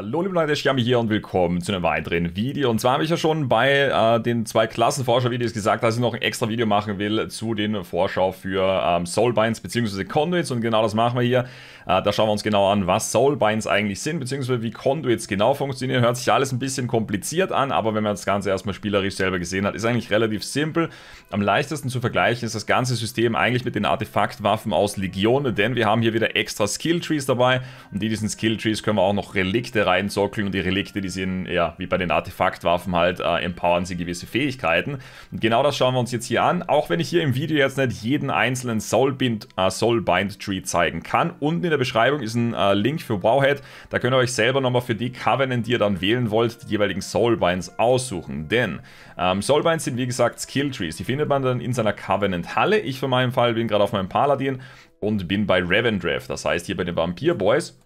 Hallo liebe Leute, ich habe mich hier und willkommen zu einem weiteren Video. Und zwar habe ich ja schon bei äh, den zwei Klassenforscher-Videos gesagt, dass ich noch ein extra Video machen will zu den Vorschau für ähm, Soulbinds bzw. Conduits. Und genau das machen wir hier. Äh, da schauen wir uns genau an, was Soulbinds eigentlich sind bzw. wie Conduits genau funktionieren. Hört sich alles ein bisschen kompliziert an, aber wenn man das Ganze erstmal spielerisch selber gesehen hat, ist eigentlich relativ simpel. Am leichtesten zu vergleichen ist das ganze System eigentlich mit den Artefaktwaffen aus Legion, denn wir haben hier wieder extra Skilltrees dabei und die diesen Skilltrees können wir auch noch Relikte reinsockeln und die Relikte, die sind, ja, wie bei den Artefaktwaffen halt, äh, empowern sie gewisse Fähigkeiten. Und genau das schauen wir uns jetzt hier an, auch wenn ich hier im Video jetzt nicht jeden einzelnen Soulbind, äh, Soulbind Tree zeigen kann. Unten in der Beschreibung ist ein äh, Link für Wowhead, da könnt ihr euch selber nochmal für die Covenant, die ihr dann wählen wollt, die jeweiligen Soulbinds aussuchen, denn ähm, Soulbinds sind wie gesagt Skilltrees, die findet man dann in seiner Covenant-Halle. Ich für meinen Fall bin gerade auf meinem Paladin und bin bei Revendreth, das heißt hier bei den Vampir Boys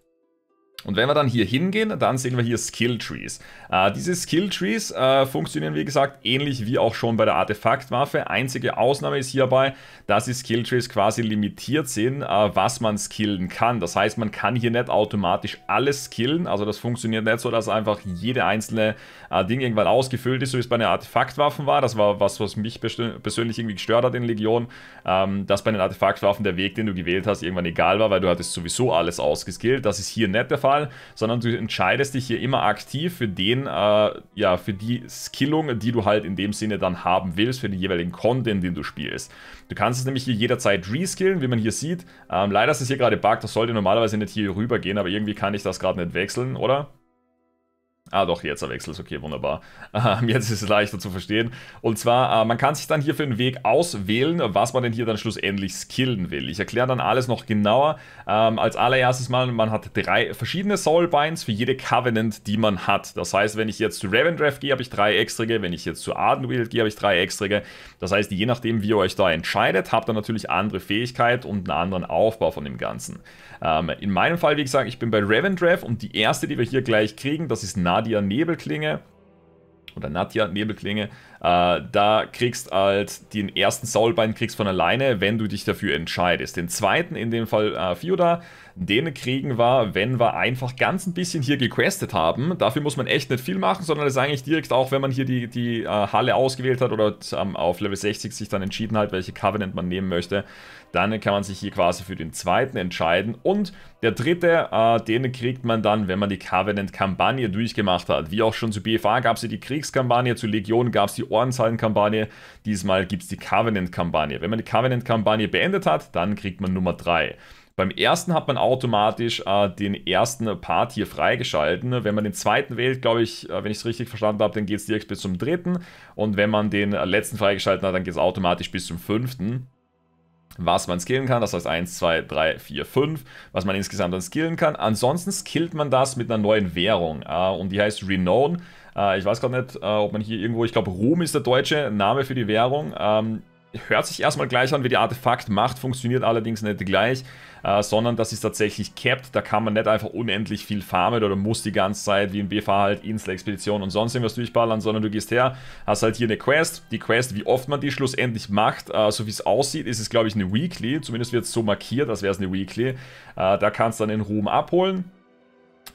und wenn wir dann hier hingehen, dann sehen wir hier Skill Trees. Äh, diese Skill Trees äh, funktionieren wie gesagt ähnlich wie auch schon bei der Artefaktwaffe. Einzige Ausnahme ist hierbei, dass die Skill Trees quasi limitiert sind, äh, was man skillen kann. Das heißt, man kann hier nicht automatisch alles skillen. Also das funktioniert nicht so, dass einfach jede einzelne äh, Ding irgendwann ausgefüllt ist, so wie es bei den Artefaktwaffen war. Das war was, was mich persönlich irgendwie gestört hat in Legion, ähm, dass bei den Artefaktwaffen der Weg, den du gewählt hast, irgendwann egal war, weil du hattest sowieso alles ausgeskillt. Das ist hier nicht der Fall. Auswahl, sondern du entscheidest dich hier immer aktiv für den, äh, ja, für die Skillung, die du halt in dem Sinne dann haben willst, für den jeweiligen Content, den du spielst. Du kannst es nämlich hier jederzeit reskillen, wie man hier sieht. Ähm, leider ist es hier gerade buggt, das sollte normalerweise nicht hier rüber gehen, aber irgendwie kann ich das gerade nicht wechseln, oder? Ah, doch, jetzt erwechselt es, okay, wunderbar. Ähm, jetzt ist es leichter zu verstehen. Und zwar, äh, man kann sich dann hier für einen Weg auswählen, was man denn hier dann schlussendlich skillen will. Ich erkläre dann alles noch genauer. Ähm, als allererstes mal, man hat drei verschiedene Soulbinds für jede Covenant, die man hat. Das heißt, wenn ich jetzt zu Ravendraft gehe, habe ich drei extrige. Wenn ich jetzt zu Ardenwild gehe, habe ich drei extrige. Das heißt, je nachdem, wie ihr euch da entscheidet, habt ihr natürlich andere Fähigkeit und einen anderen Aufbau von dem Ganzen. Ähm, in meinem Fall, wie gesagt, ich bin bei Ravendraft und die erste, die wir hier gleich kriegen, das ist Nadia Nadia Nebelklinge oder Nadia Nebelklinge äh, da kriegst halt den ersten Soulbein kriegst von alleine, wenn du dich dafür entscheidest. Den zweiten, in dem Fall äh, Fioda, den kriegen wir, wenn wir einfach ganz ein bisschen hier gequestet haben. Dafür muss man echt nicht viel machen, sondern das ist eigentlich direkt auch, wenn man hier die, die äh, Halle ausgewählt hat oder ähm, auf Level 60 sich dann entschieden hat, welche Covenant man nehmen möchte, dann kann man sich hier quasi für den zweiten entscheiden. Und der dritte, äh, den kriegt man dann, wenn man die Covenant-Kampagne durchgemacht hat. Wie auch schon zu BFA gab es ja die Kriegskampagne, zu Legion gab es die Ohrenzahlenkampagne. Diesmal gibt es die Covenant-Kampagne. Wenn man die Covenant-Kampagne beendet hat, dann kriegt man Nummer 3. Beim ersten hat man automatisch äh, den ersten Part hier freigeschalten. Wenn man den zweiten wählt, glaube ich, äh, wenn ich es richtig verstanden habe, dann geht es direkt bis zum dritten. Und wenn man den äh, letzten freigeschalten hat, dann geht es automatisch bis zum fünften was man skillen kann. Das heißt 1, 2, 3, 4, 5, was man insgesamt dann skillen kann. Ansonsten skillt man das mit einer neuen Währung äh, und die heißt Renown. Äh, ich weiß gerade nicht, äh, ob man hier irgendwo, ich glaube, Ruhm ist der deutsche Name für die Währung. Ähm, hört sich erstmal gleich an wie die Artefakt macht, funktioniert allerdings nicht gleich, äh, sondern das ist tatsächlich capped. Da kann man nicht einfach unendlich viel farmen oder muss die ganze Zeit wie im BFH halt Insel-Expedition und sonst irgendwas durchballern, sondern du gehst her, hast halt hier eine Quest. Die Quest, wie oft man die schlussendlich macht, äh, so wie es aussieht, ist es glaube ich eine Weekly, zumindest wird es so markiert, als wäre es eine Weekly. Äh, da kannst du dann den Ruhm abholen.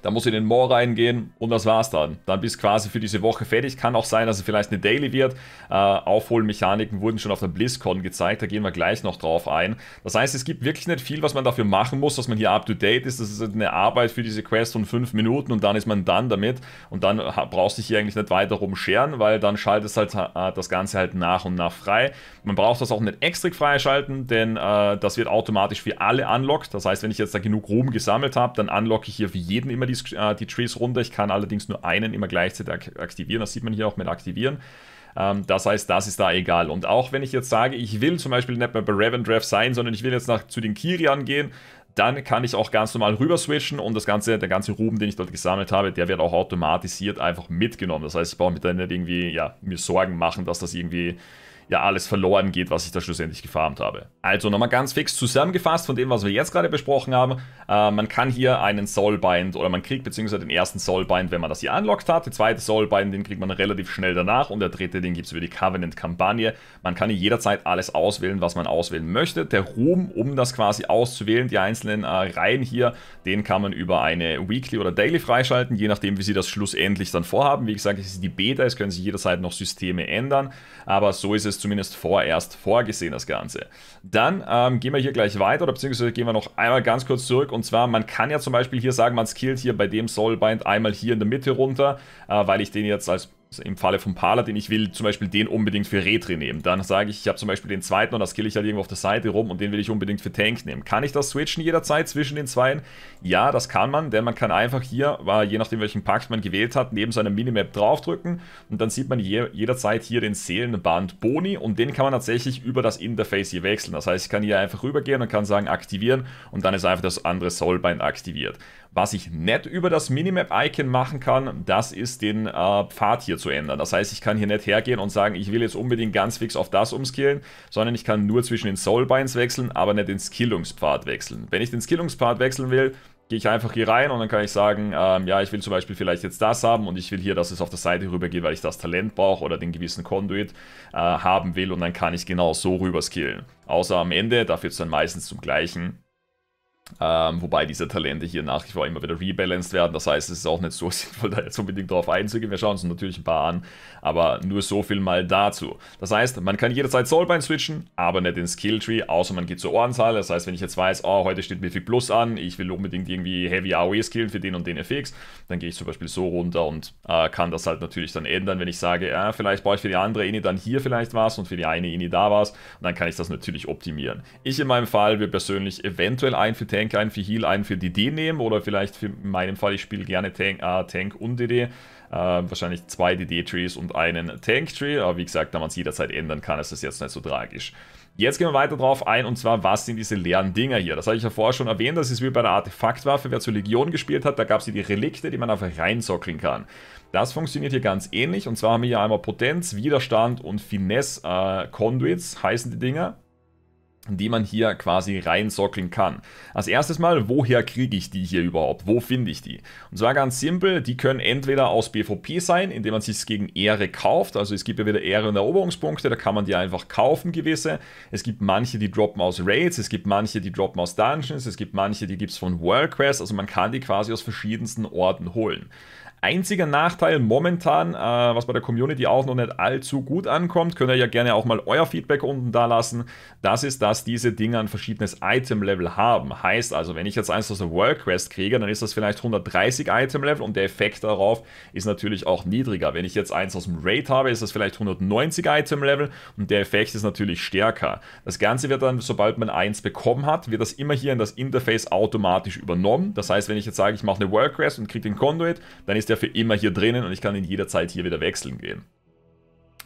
Dann muss ich in den Moor reingehen und das war's dann. Dann bist du quasi für diese Woche fertig. Kann auch sein, dass es vielleicht eine Daily wird. Äh, Aufholmechaniken wurden schon auf der BlizzCon gezeigt, da gehen wir gleich noch drauf ein. Das heißt, es gibt wirklich nicht viel, was man dafür machen muss, dass man hier up-to-date ist. Das ist halt eine Arbeit für diese Quest von 5 Minuten und dann ist man dann damit. Und dann äh, brauchst du dich hier eigentlich nicht weiter rumscheren, weil dann schaltest halt äh, das Ganze halt nach und nach frei. Man braucht das auch nicht extra freischalten, denn äh, das wird automatisch für alle unlocked. Das heißt, wenn ich jetzt da genug Ruhm gesammelt habe, dann unlocke ich hier für jeden immer die, äh, die Trees runter. Ich kann allerdings nur einen immer gleichzeitig aktivieren. Das sieht man hier auch mit aktivieren. Ähm, das heißt, das ist da egal. Und auch wenn ich jetzt sage, ich will zum Beispiel nicht mehr bei Ravendraft sein, sondern ich will jetzt nach, zu den Kirian gehen, dann kann ich auch ganz normal rüber switchen und das ganze, der ganze Ruben, den ich dort gesammelt habe, der wird auch automatisiert einfach mitgenommen. Das heißt, ich brauche mir da nicht irgendwie, ja, mir Sorgen machen, dass das irgendwie ja alles verloren geht, was ich da schlussendlich gefarmt habe. Also nochmal ganz fix zusammengefasst von dem, was wir jetzt gerade besprochen haben. Äh, man kann hier einen Soulbind oder man kriegt beziehungsweise den ersten Soulbind, wenn man das hier unlockt hat. Den zweiten Soulbind, den kriegt man relativ schnell danach und der dritte, den gibt es über die Covenant-Kampagne. Man kann hier jederzeit alles auswählen, was man auswählen möchte. Der Ruhm, um das quasi auszuwählen, die einzelnen äh, Reihen hier, den kann man über eine Weekly oder Daily freischalten, je nachdem, wie sie das schlussendlich dann vorhaben. Wie gesagt, es ist die Beta, es können sich jederzeit noch Systeme ändern, aber so ist es ist zumindest vorerst vorgesehen, das Ganze. Dann ähm, gehen wir hier gleich weiter oder beziehungsweise gehen wir noch einmal ganz kurz zurück. Und zwar, man kann ja zum Beispiel hier sagen, man skillt hier bei dem Soulbind einmal hier in der Mitte runter, äh, weil ich den jetzt als also im Falle von Paladin, ich will zum Beispiel den unbedingt für Retri nehmen. Dann sage ich, ich habe zum Beispiel den zweiten und das kill ich halt irgendwo auf der Seite rum und den will ich unbedingt für Tank nehmen. Kann ich das switchen jederzeit zwischen den zweien? Ja, das kann man, denn man kann einfach hier, äh, je nachdem welchen Pakt man gewählt hat, neben seiner Minimap draufdrücken und dann sieht man jederzeit hier den Seelenband Boni und den kann man tatsächlich über das Interface hier wechseln. Das heißt, ich kann hier einfach rübergehen und kann sagen aktivieren und dann ist einfach das andere Soulbind aktiviert. Was ich nett über das Minimap-Icon machen kann, das ist den äh, Pfad hier hier zu ändern. Das heißt, ich kann hier nicht hergehen und sagen, ich will jetzt unbedingt ganz fix auf das umskillen, sondern ich kann nur zwischen den Soulbinds wechseln, aber nicht den Skillungspfad wechseln. Wenn ich den Skillungspfad wechseln will, gehe ich einfach hier rein und dann kann ich sagen, ähm, ja, ich will zum Beispiel vielleicht jetzt das haben und ich will hier, dass es auf der Seite rübergeht, weil ich das Talent brauche oder den gewissen Conduit äh, haben will und dann kann ich genau so rüber skillen. Außer am Ende, da führt es dann meistens zum gleichen ähm, wobei diese Talente hier nach wie vor immer wieder rebalanced werden. Das heißt, es ist auch nicht so sinnvoll, da jetzt unbedingt drauf einzugehen. Wir schauen uns natürlich ein paar an, aber nur so viel mal dazu. Das heißt, man kann jederzeit Soulbind switchen, aber nicht in Skilltree, außer man geht zur Ohrenzahl. Das heißt, wenn ich jetzt weiß, oh, heute steht mir Plus an, ich will unbedingt irgendwie Heavy AOE skillen für den und den FX, dann gehe ich zum Beispiel so runter und äh, kann das halt natürlich dann ändern, wenn ich sage, ja, vielleicht brauche ich für die andere Ini dann hier vielleicht was und für die eine Ini da was. Und dann kann ich das natürlich optimieren. Ich in meinem Fall würde persönlich eventuell ein für Tank, einen für Heal, einen für DD nehmen oder vielleicht für meinen Fall, ich spiele gerne Tank, ah, Tank und DD. Uh, äh, wahrscheinlich zwei DD-Trees und einen Tank-Tree. Aber wie gesagt, da man es jederzeit ändern kann, ist das jetzt nicht so tragisch. Jetzt gehen wir weiter drauf ein und zwar, was sind diese leeren Dinger hier? Das habe ich ja vorher schon erwähnt, das ist wie bei der Artefaktwaffe, wer zur Legion gespielt hat, da gab es hier die Relikte, die man einfach reinsockeln kann. Das funktioniert hier ganz ähnlich und zwar haben wir hier einmal Potenz, Widerstand und Finesse äh, Conduits heißen die Dinger die man hier quasi reinsockeln kann. Als erstes mal, woher kriege ich die hier überhaupt? Wo finde ich die? Und zwar ganz simpel, die können entweder aus BVP sein, indem man sich gegen Ehre kauft, also es gibt ja wieder Ehre und Eroberungspunkte, da kann man die einfach kaufen, gewisse. Es gibt manche, die droppen aus Raids, es gibt manche, die droppen aus Dungeons, es gibt manche, die gibt es von World Quest, also man kann die quasi aus verschiedensten Orten holen. Einziger Nachteil momentan, äh, was bei der Community auch noch nicht allzu gut ankommt, könnt ihr ja gerne auch mal euer Feedback unten da lassen, das ist, dass diese Dinger ein verschiedenes Item-Level haben. Heißt also, wenn ich jetzt eins aus der World Quest kriege, dann ist das vielleicht 130 Item-Level und der Effekt darauf ist natürlich auch niedriger. Wenn ich jetzt eins aus dem Raid habe, ist das vielleicht 190 Item-Level und der Effekt ist natürlich stärker. Das Ganze wird dann, sobald man eins bekommen hat, wird das immer hier in das Interface automatisch übernommen. Das heißt, wenn ich jetzt sage, ich mache eine World Quest und kriege den Conduit, dann ist ist er für immer hier drinnen und ich kann ihn jederzeit hier wieder wechseln gehen.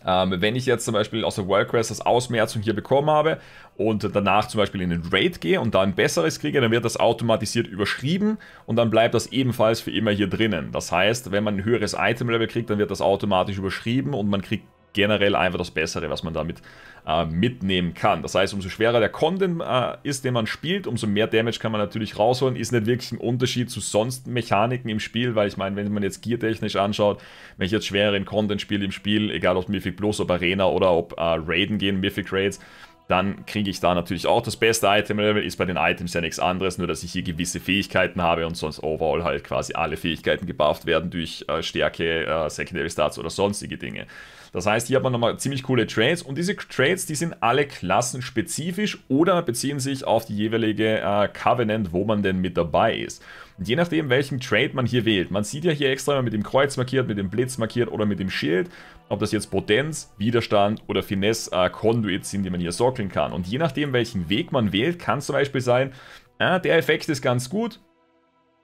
Ähm, wenn ich jetzt zum Beispiel aus der World Quest das Ausmerzung hier bekommen habe und danach zum Beispiel in den Raid gehe und da ein besseres kriege, dann wird das automatisiert überschrieben und dann bleibt das ebenfalls für immer hier drinnen. Das heißt, wenn man ein höheres Item-Level kriegt, dann wird das automatisch überschrieben und man kriegt generell einfach das Bessere, was man damit äh, mitnehmen kann. Das heißt, umso schwerer der Content äh, ist, den man spielt, umso mehr Damage kann man natürlich rausholen. Ist nicht wirklich ein Unterschied zu sonst Mechaniken im Spiel, weil ich meine, wenn man jetzt geartechnisch anschaut, wenn ich jetzt schwereren Content spiele im Spiel, egal ob Mythic Plus, ob Arena oder ob äh, Raiden gehen, Mythic Raids, dann kriege ich da natürlich auch das beste Item-Level. Ist bei den Items ja nichts anderes, nur dass ich hier gewisse Fähigkeiten habe und sonst overall halt quasi alle Fähigkeiten gebufft werden durch äh, Stärke, äh, Secondary Starts oder sonstige Dinge. Das heißt, hier hat man nochmal ziemlich coole Trades und diese Trades, die sind alle klassenspezifisch oder beziehen sich auf die jeweilige äh, Covenant, wo man denn mit dabei ist. Und je nachdem, welchen Trade man hier wählt, man sieht ja hier extra mit dem Kreuz markiert, mit dem Blitz markiert oder mit dem Schild, ob das jetzt Potenz, Widerstand oder Finesse äh, Conduits sind, die man hier sorgeln kann. Und je nachdem, welchen Weg man wählt, kann es zum Beispiel sein, äh, der Effekt ist ganz gut,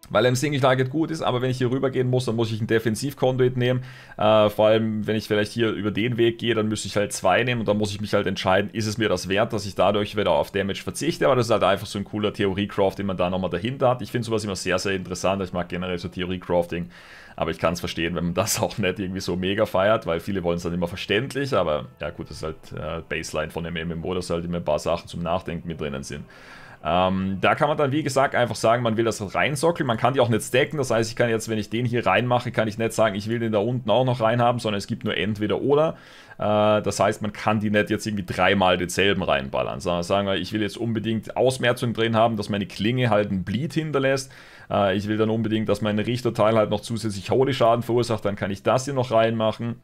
weil er im Single Target gut ist, aber wenn ich hier rübergehen muss, dann muss ich einen Defensiv-Conduit nehmen. Äh, vor allem, wenn ich vielleicht hier über den Weg gehe, dann müsste ich halt zwei nehmen und dann muss ich mich halt entscheiden, ist es mir das wert, dass ich dadurch wieder auf Damage verzichte. Aber das ist halt einfach so ein cooler Theorie-Craft, den man da nochmal dahinter hat. Ich finde sowas immer sehr, sehr interessant. Ich mag generell so Theorie-Crafting, aber ich kann es verstehen, wenn man das auch nicht irgendwie so mega feiert, weil viele wollen es dann immer verständlich. Aber ja, gut, das ist halt äh, Baseline von einem MMO, dass halt immer ein paar Sachen zum Nachdenken mit drinnen sind. Ähm, da kann man dann, wie gesagt, einfach sagen, man will das halt reinsockeln. Man kann die auch nicht stacken. Das heißt, ich kann jetzt, wenn ich den hier reinmache, kann ich nicht sagen, ich will den da unten auch noch reinhaben, sondern es gibt nur entweder oder. Äh, das heißt, man kann die nicht jetzt irgendwie dreimal denselben reinballern. Sondern sagen wir, ich will jetzt unbedingt Ausmerzung drin haben, dass meine Klinge halt einen Bleed hinterlässt. Äh, ich will dann unbedingt, dass mein Richterteil halt noch zusätzlich Holy Schaden verursacht. Dann kann ich das hier noch reinmachen.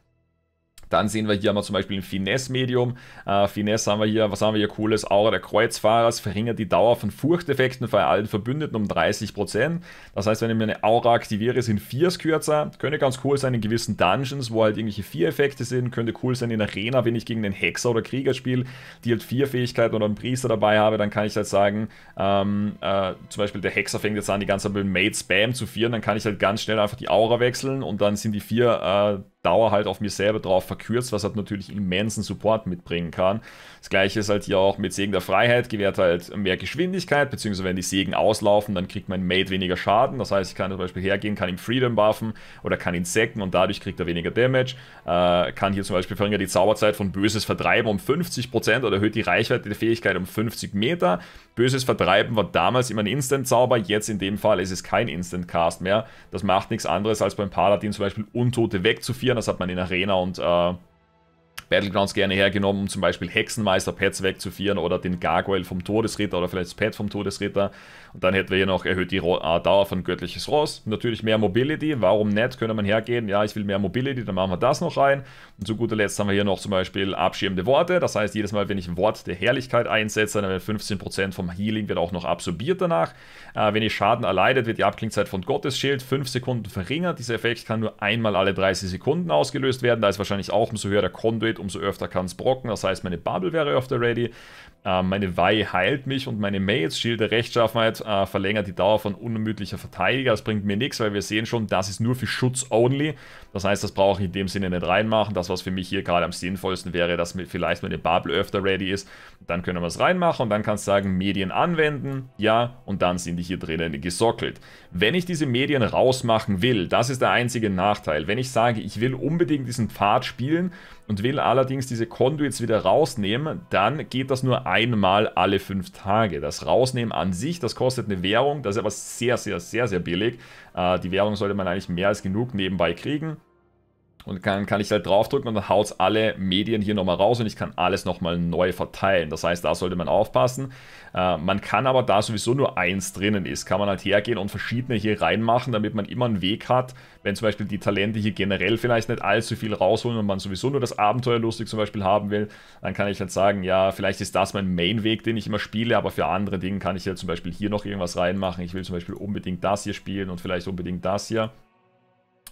Dann sehen wir hier mal zum Beispiel ein Finesse-Medium. Äh, Finesse haben wir hier, was haben wir hier cooles? Aura der Kreuzfahrers verringert die Dauer von Furchteffekten bei allen Verbündeten um 30%. Das heißt, wenn ich mir eine Aura aktiviere, sind 4s kürzer. Könnte ganz cool sein in gewissen Dungeons, wo halt irgendwelche 4-Effekte sind. Könnte cool sein in Arena, wenn ich gegen einen Hexer oder Krieger spiele, die halt 4 Fähigkeiten oder einen Priester dabei habe, dann kann ich halt sagen, ähm, äh, zum Beispiel der Hexer fängt jetzt an, die ganze Zeit mit Mate Spam zu vieren, dann kann ich halt ganz schnell einfach die Aura wechseln und dann sind die vier äh, Dauer halt auf mir selber drauf verkürzt verkürzt, was halt natürlich immensen Support mitbringen kann. Das gleiche ist halt hier auch mit Segen der Freiheit, gewährt halt mehr Geschwindigkeit, beziehungsweise wenn die Segen auslaufen, dann kriegt mein Mate weniger Schaden. Das heißt, ich kann zum Beispiel hergehen, kann ihm Freedom buffen oder kann ihn säcken und dadurch kriegt er weniger Damage. Äh, kann hier zum Beispiel verringert die Zauberzeit von Böses Vertreiben um 50% oder erhöht die Reichweite der Fähigkeit um 50 Meter. Böses Vertreiben war damals immer ein Instant-Zauber, jetzt in dem Fall ist es kein Instant-Cast mehr. Das macht nichts anderes als beim Paladin zum Beispiel Untote wegzuführen. Das hat man in Arena und äh, Battlegrounds gerne hergenommen, um zum Beispiel Hexenmeister-Pads wegzuführen oder den Gargoyle vom Todesritter oder vielleicht das Pet vom Todesritter. Und dann hätten wir hier noch erhöht die äh, Dauer von Göttliches Ross. Natürlich mehr Mobility, warum nicht, könnte man hergehen, ja, ich will mehr Mobility, dann machen wir das noch rein. Und zu guter Letzt haben wir hier noch zum Beispiel abschirmende Worte, das heißt, jedes Mal, wenn ich ein Wort der Herrlichkeit einsetze, dann wird 15% vom Healing wird auch noch absorbiert danach. Äh, wenn ihr Schaden erleidet, wird die Abklingzeit von Gottes Schild 5 Sekunden verringert. Dieser Effekt kann nur einmal alle 30 Sekunden ausgelöst werden, da ist wahrscheinlich auch umso höher der Conduit umso öfter kann es brocken. Das heißt, meine Bubble wäre öfter ready. Äh, meine Wei heilt mich und meine Mails, Schild der Rechtschaffenheit, äh, verlängert die Dauer von unermüdlicher Verteidiger. Das bringt mir nichts, weil wir sehen schon, das ist nur für Schutz only. Das heißt, das brauche ich in dem Sinne nicht reinmachen. Das, was für mich hier gerade am sinnvollsten wäre, dass mir vielleicht meine Bubble öfter ready ist. Dann können wir es reinmachen und dann kannst du sagen, Medien anwenden, ja, und dann sind die hier drinnen gesockelt. Wenn ich diese Medien rausmachen will, das ist der einzige Nachteil. Wenn ich sage, ich will unbedingt diesen Pfad spielen und will allerdings diese Conduits wieder rausnehmen, dann geht das nur einmal alle fünf Tage. Das Rausnehmen an sich, das kostet eine Währung, das ist aber sehr, sehr, sehr, sehr billig. Äh, die Währung sollte man eigentlich mehr als genug nebenbei kriegen. Und dann kann ich halt draufdrücken und dann haut alle Medien hier nochmal raus und ich kann alles nochmal neu verteilen. Das heißt, da sollte man aufpassen. Äh, man kann aber, da sowieso nur eins drinnen ist, kann man halt hergehen und verschiedene hier reinmachen, damit man immer einen Weg hat, wenn zum Beispiel die Talente hier generell vielleicht nicht allzu viel rausholen und man sowieso nur das Abenteuer lustig zum Beispiel haben will, dann kann ich halt sagen, ja, vielleicht ist das mein Main-Weg, den ich immer spiele, aber für andere Dinge kann ich ja zum Beispiel hier noch irgendwas reinmachen. Ich will zum Beispiel unbedingt das hier spielen und vielleicht unbedingt das hier.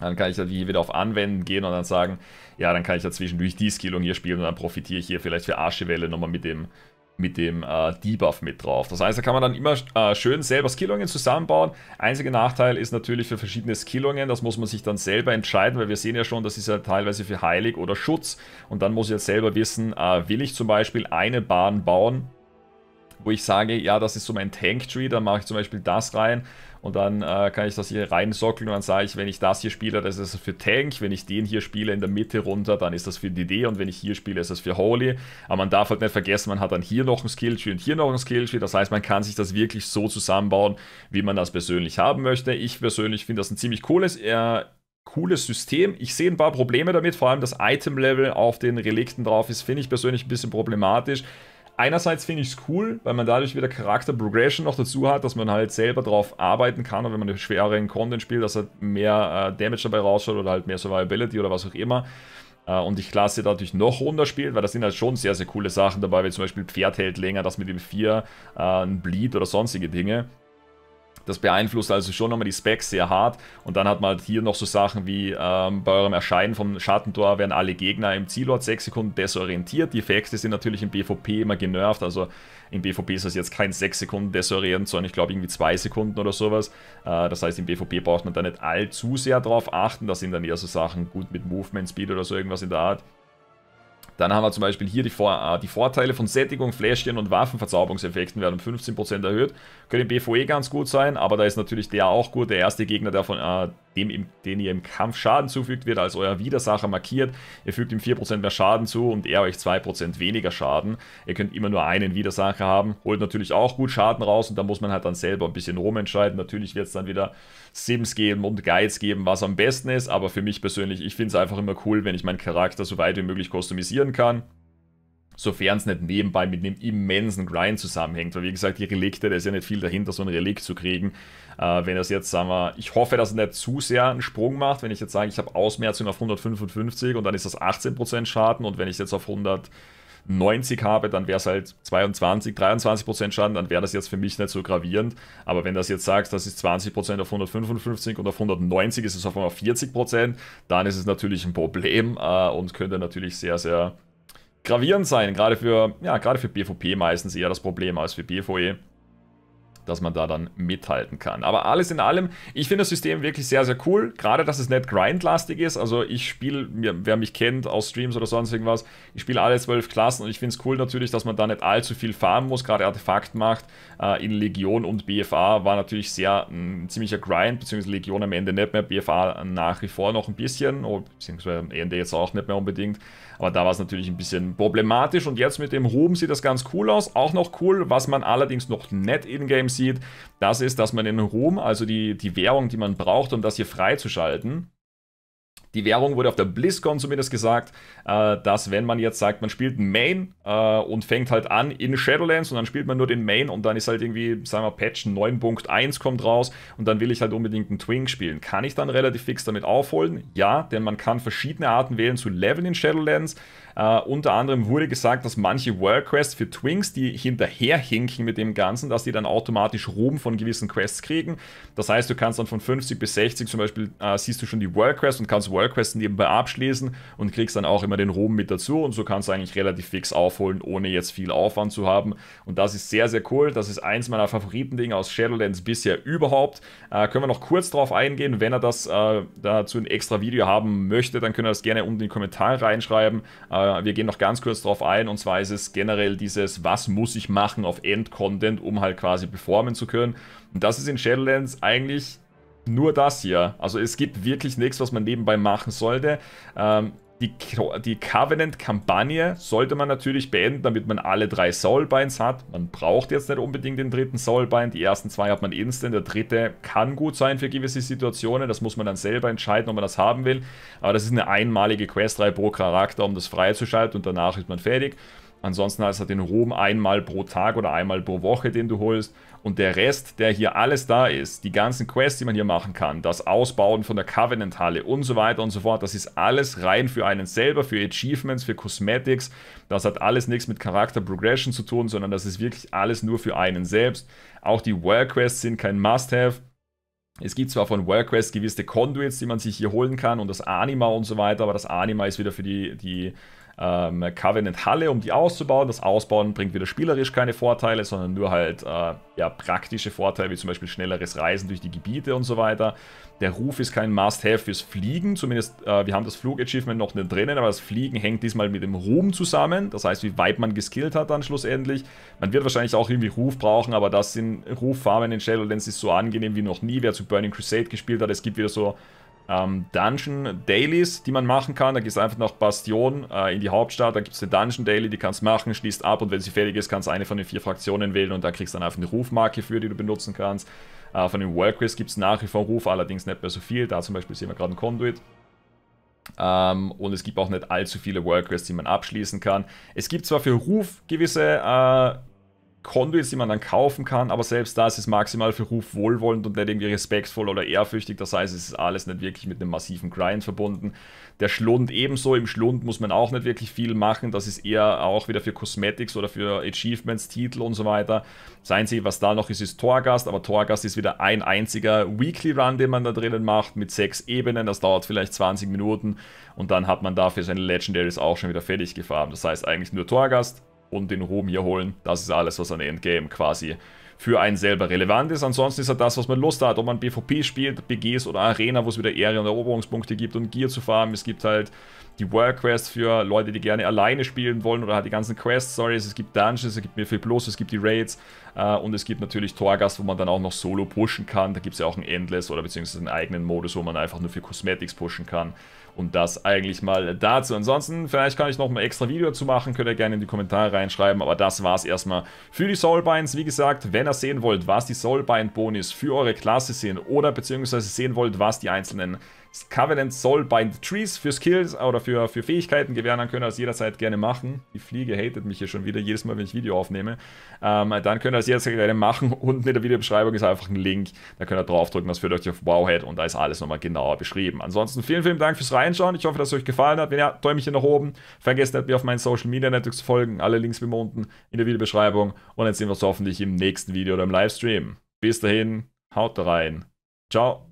Dann kann ich halt hier wieder auf Anwenden gehen und dann sagen, ja, dann kann ich ja zwischendurch die Skillung hier spielen und dann profitiere ich hier vielleicht für Arschewelle nochmal mit dem, mit dem äh, Debuff mit drauf. Das heißt, da kann man dann immer äh, schön selber Skillungen zusammenbauen. Einziger Nachteil ist natürlich für verschiedene Skillungen, das muss man sich dann selber entscheiden, weil wir sehen ja schon, das ist ja teilweise für Heilig oder Schutz. Und dann muss ich jetzt selber wissen, äh, will ich zum Beispiel eine Bahn bauen, wo ich sage, ja, das ist so mein Tank-Tree, dann mache ich zum Beispiel das rein und dann äh, kann ich das hier reinsockeln und dann sage ich, wenn ich das hier spiele, das ist es für Tank. Wenn ich den hier spiele in der Mitte runter, dann ist das für DD. Und wenn ich hier spiele, ist das für Holy. Aber man darf halt nicht vergessen, man hat dann hier noch ein Skilltree und hier noch ein Skilltree. Das heißt, man kann sich das wirklich so zusammenbauen, wie man das persönlich haben möchte. Ich persönlich finde das ein ziemlich cooles, äh, cooles System. Ich sehe ein paar Probleme damit, vor allem das Item-Level auf den Relikten drauf ist, finde ich persönlich ein bisschen problematisch. Einerseits finde ich es cool, weil man dadurch wieder Charakter Progression noch dazu hat, dass man halt selber drauf arbeiten kann und wenn man einen schwereren Content spielt, dass halt mehr äh, Damage dabei rausschaut oder halt mehr Survivability oder was auch immer. Äh, und die Klasse dadurch noch runter spielt, weil das sind halt schon sehr, sehr coole Sachen dabei, wie zum Beispiel Pferd hält länger, das mit dem 4, äh, ein Bleed oder sonstige Dinge. Das beeinflusst also schon nochmal die Specs sehr hart. Und dann hat man halt hier noch so Sachen wie ähm, bei eurem Erscheinen vom Schattentor werden alle Gegner im Zielort 6 Sekunden desorientiert. Die Effekte sind natürlich im BVP immer genervt. Also im BVP ist das jetzt kein 6 Sekunden desorientiert, sondern ich glaube irgendwie 2 Sekunden oder sowas. Äh, das heißt, im BVP braucht man da nicht allzu sehr drauf achten. Das sind dann eher so Sachen gut mit Movement Speed oder so irgendwas in der Art. Dann haben wir zum Beispiel hier die, Vor äh, die Vorteile von Sättigung, Fläschchen und Waffenverzauberungseffekten werden um 15% erhöht. Können im BVE ganz gut sein, aber da ist natürlich der auch gut, der erste Gegner, der von, äh, dem, den ihr im Kampf Schaden zufügt, wird als euer Widersacher markiert. Ihr fügt ihm 4% mehr Schaden zu und er euch 2% weniger Schaden. Ihr könnt immer nur einen Widersacher haben. Holt natürlich auch gut Schaden raus und da muss man halt dann selber ein bisschen rumentscheiden. Natürlich wird es dann wieder Sims geben und Guides geben, was am besten ist. Aber für mich persönlich, ich finde es einfach immer cool, wenn ich meinen Charakter so weit wie möglich kostumisieren kann sofern es nicht nebenbei mit einem immensen Grind zusammenhängt. Weil wie gesagt, die Relikte, da ist ja nicht viel dahinter, so ein Relikt zu kriegen. Äh, wenn das jetzt, sagen wir, ich hoffe, dass es nicht zu sehr einen Sprung macht. Wenn ich jetzt sage, ich habe Ausmerzung auf 155 und dann ist das 18% Schaden und wenn ich jetzt auf 100 90 habe, dann wäre es halt 22, 23 Prozent Schaden, dann wäre das jetzt für mich nicht so gravierend. Aber wenn das jetzt sagst, das ist 20 Prozent auf 155 und auf 190 ist es auf einmal 40 Prozent, dann ist es natürlich ein Problem äh, und könnte natürlich sehr, sehr gravierend sein, gerade für, ja, gerade für PvP meistens eher das Problem als für PvE dass man da dann mithalten kann. Aber alles in allem, ich finde das System wirklich sehr, sehr cool. Gerade, dass es nicht grindlastig ist. Also ich spiele, wer mich kennt aus Streams oder sonst irgendwas, ich spiele alle zwölf Klassen und ich finde es cool natürlich, dass man da nicht allzu viel farmen muss, gerade Artefakt macht. Äh, in Legion und BFA war natürlich sehr ein mm, ziemlicher Grind, beziehungsweise Legion am Ende nicht mehr, BFA nach wie vor noch ein bisschen, oh, beziehungsweise am Ende jetzt auch nicht mehr unbedingt. Aber da war es natürlich ein bisschen problematisch und jetzt mit dem Ruben sieht das ganz cool aus. Auch noch cool, was man allerdings noch nicht in-game sieht, das ist, dass man in Ruhm, also die, die Währung, die man braucht, um das hier freizuschalten, die Währung wurde auf der BlizzCon zumindest gesagt, äh, dass wenn man jetzt sagt, man spielt einen Main äh, und fängt halt an in Shadowlands und dann spielt man nur den Main und dann ist halt irgendwie, sagen wir, Patch 9.1 kommt raus und dann will ich halt unbedingt einen Twink spielen. Kann ich dann relativ fix damit aufholen? Ja, denn man kann verschiedene Arten wählen zu leveln in Shadowlands. Uh, unter anderem wurde gesagt, dass manche Work-Quests für Twinks, die hinterherhinken mit dem Ganzen, dass die dann automatisch Ruhm von gewissen Quests kriegen. Das heißt, du kannst dann von 50 bis 60 zum Beispiel, uh, siehst du schon die Work-Quests und kannst Work-Quests nebenbei abschließen und kriegst dann auch immer den Ruhm mit dazu und so kannst du eigentlich relativ fix aufholen, ohne jetzt viel Aufwand zu haben. Und das ist sehr, sehr cool. Das ist eins meiner Favoriten-Dinge aus Shadowlands bisher überhaupt. Uh, können wir noch kurz drauf eingehen, wenn er das dazu ein extra Video haben möchte, dann können wir das gerne unten in die Kommentare reinschreiben. Äh, äh, wir gehen noch ganz kurz darauf ein und zwar ist es generell dieses, was muss ich machen auf End-Content, um halt quasi performen zu können. Und das ist in Shadowlands eigentlich nur das hier. Also es gibt wirklich nichts, was man nebenbei machen sollte. Ähm, die, die Covenant-Kampagne sollte man natürlich beenden, damit man alle drei Soulbinds hat. Man braucht jetzt nicht unbedingt den dritten Soulbind. Die ersten zwei hat man instant. Der dritte kann gut sein für gewisse Situationen. Das muss man dann selber entscheiden, ob man das haben will. Aber das ist eine einmalige Quest 3 pro Charakter, um das freizuschalten und danach ist man fertig. Ansonsten hast du den Ruhm einmal pro Tag oder einmal pro Woche, den du holst. Und der Rest, der hier alles da ist, die ganzen Quests, die man hier machen kann, das Ausbauen von der Covenant-Halle und so weiter und so fort, das ist alles rein für einen selber, für Achievements, für Cosmetics. Das hat alles nichts mit Charakter-Progression zu tun, sondern das ist wirklich alles nur für einen selbst. Auch die Work-Quests sind kein Must-Have. Es gibt zwar von WordQuest gewisse Conduits, die man sich hier holen kann und das Anima und so weiter, aber das Anima ist wieder für die, die ähm, Covenant Halle, um die auszubauen. Das Ausbauen bringt wieder spielerisch keine Vorteile, sondern nur halt äh, ja, praktische Vorteile, wie zum Beispiel schnelleres Reisen durch die Gebiete und so weiter. Der Ruf ist kein Must-Have fürs Fliegen, zumindest äh, wir haben das Flug-Achievement noch nicht drinnen, aber das Fliegen hängt diesmal mit dem Ruhm zusammen, das heißt, wie weit man geskillt hat dann schlussendlich. Man wird wahrscheinlich auch irgendwie Ruf brauchen, aber das sind Ruffarmen in Shadowlands ist so angenehm wie noch nie, wer zu Burning Crusade gespielt hat. Es gibt wieder so ähm, Dungeon Dailies, die man machen kann. Da gehst du einfach nach Bastion äh, in die Hauptstadt, da gibt es eine Dungeon Daily, die kannst du machen, schließt ab und wenn sie fertig ist, kannst du eine von den vier Fraktionen wählen und da kriegst du dann einfach eine Rufmarke für, die du benutzen kannst. Äh, von den Workers gibt es nach wie vor Ruf, allerdings nicht mehr so viel. Da zum Beispiel sehen wir gerade einen Conduit. Ähm, und es gibt auch nicht allzu viele Workquests, die man abschließen kann. Es gibt zwar für Ruf gewisse äh, Conduits, die man dann kaufen kann, aber selbst da ist es maximal für Ruf wohlwollend und nicht irgendwie respektvoll oder ehrfürchtig. Das heißt, es ist alles nicht wirklich mit einem massiven Grind verbunden. Der Schlund ebenso, im Schlund muss man auch nicht wirklich viel machen. Das ist eher auch wieder für Cosmetics oder für Achievements, Titel und so weiter. Das Einzige, was da noch ist, ist Torgast, aber Torgast ist wieder ein einziger Weekly Run, den man da drinnen macht mit sechs Ebenen. Das dauert vielleicht 20 Minuten und dann hat man dafür seine Legendaries auch schon wieder fertig gefahren. Das heißt eigentlich nur Torgast, und den Ruhm hier holen. Das ist alles, was an Endgame quasi für einen selber relevant ist. Ansonsten ist ja das, was man Lust hat, ob man PvP spielt, BGs oder Arena, wo es wieder Ehre und Eroberungspunkte gibt und Gear zu farmen. Es gibt halt die Work-Quests für Leute, die gerne alleine spielen wollen oder halt die ganzen Quest-Stories. Es gibt Dungeons, es gibt mir viel Plus, es gibt die Raids äh, und es gibt natürlich Torgas, wo man dann auch noch solo pushen kann. Da gibt es ja auch einen Endless oder beziehungsweise einen eigenen Modus, wo man einfach nur für Cosmetics pushen kann und das eigentlich mal dazu. Ansonsten, vielleicht kann ich noch ein extra Video dazu machen, könnt ihr gerne in die Kommentare reinschreiben. Aber das war's erstmal für die Soulbinds. Wie gesagt, wenn ihr sehen wollt, was die Soulbind-Bonis für eure Klasse sind oder beziehungsweise sehen wollt, was die einzelnen Covenant soll Bind the Trees für Skills oder für, für Fähigkeiten gewähren, dann könnt ihr also das jederzeit gerne machen. Die Fliege hatet mich hier schon wieder, jedes Mal, wenn ich Video aufnehme. Ähm, dann könnt ihr das jederzeit gerne machen. Unten in der Videobeschreibung ist einfach ein Link, da könnt ihr draufdrücken, das führt euch auf Wowhead und da ist alles nochmal genauer beschrieben. Ansonsten vielen, vielen Dank fürs Reinschauen. Ich hoffe, dass es euch gefallen hat. Wenn ja, Däumchen nach oben. Vergesst nicht, mir auf meinen Social Media Networks zu folgen. Alle Links wie immer unten in der Videobeschreibung. Und dann sehen wir uns hoffentlich im nächsten Video oder im Livestream. Bis dahin, haut rein. Ciao.